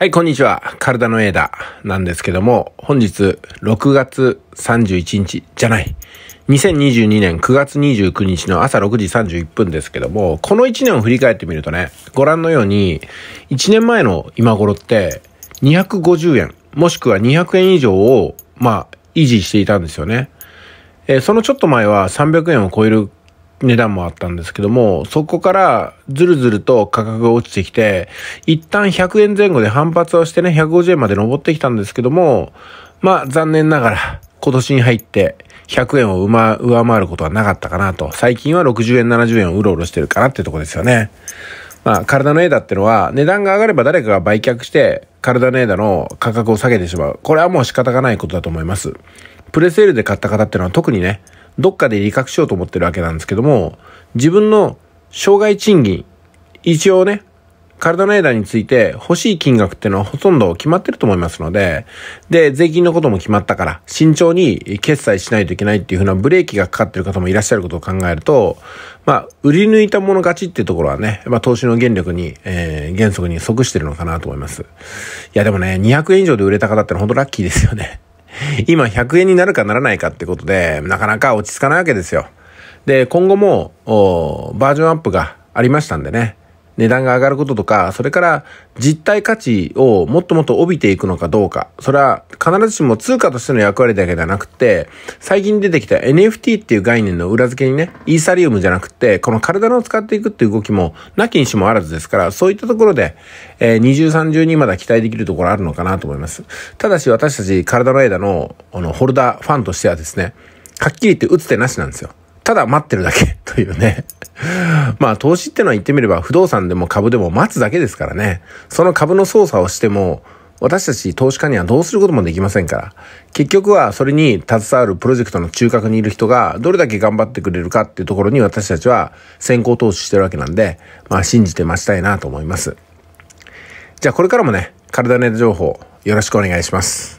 はい、こんにちは。体のエーダなんですけども、本日6月31日じゃない。2022年9月29日の朝6時31分ですけども、この1年を振り返ってみるとね、ご覧のように、1年前の今頃って250円、もしくは200円以上を、まあ、維持していたんですよね。えー、そのちょっと前は300円を超える値段もあったんですけども、そこからずるずると価格が落ちてきて、一旦100円前後で反発をしてね、150円まで上ってきたんですけども、まあ残念ながら今年に入って100円を上回ることはなかったかなと。最近は60円、70円をうろうろしてるかなってとこですよね。まあ、体のエダってのは、値段が上がれば誰かが売却して、体のエダの価格を下げてしまう。これはもう仕方がないことだと思います。プレセールで買った方ってのは特にね、どっかで利確しようと思ってるわけなんですけども、自分の障害賃金、一応ね、体の枝について欲しい金額っていうのはほとんど決まってると思いますので、で、税金のことも決まったから、慎重に決済しないといけないっていうふうなブレーキがかかってる方もいらっしゃることを考えると、まあ、売り抜いたもの勝ちっていうところはね、まあ、投資の原力に、えー、原則に即してるのかなと思います。いや、でもね、200円以上で売れた方ってのはんとラッキーですよね。今100円になるかならないかってことで、なかなか落ち着かないわけですよ。で、今後も、バージョンアップがありましたんでね。値段が上がることとか、それから実体価値をもっともっと帯びていくのかどうか。それは必ずしも通貨としての役割だけではなくて、最近出てきた NFT っていう概念の裏付けにね、イーサリウムじゃなくて、この体の使っていくっていう動きもなきにしもあらずですから、そういったところで、えー、二重三重にまだ期待できるところあるのかなと思います。ただし私たち体の枝の、あの、ホルダーファンとしてはですね、はっきり言って打つ手なしなんですよ。ただ待ってるだけ というね まあ投資ってのは言ってみれば不動産でも株でも待つだけですからね。その株の操作をしても、私たち投資家にはどうすることもできませんから。結局はそれに携わるプロジェクトの中核にいる人がどれだけ頑張ってくれるかっていうところに私たちは先行投資してるわけなんで、まあ信じて待ちたいなと思います。じゃあこれからもね、体ネト情報よろしくお願いします。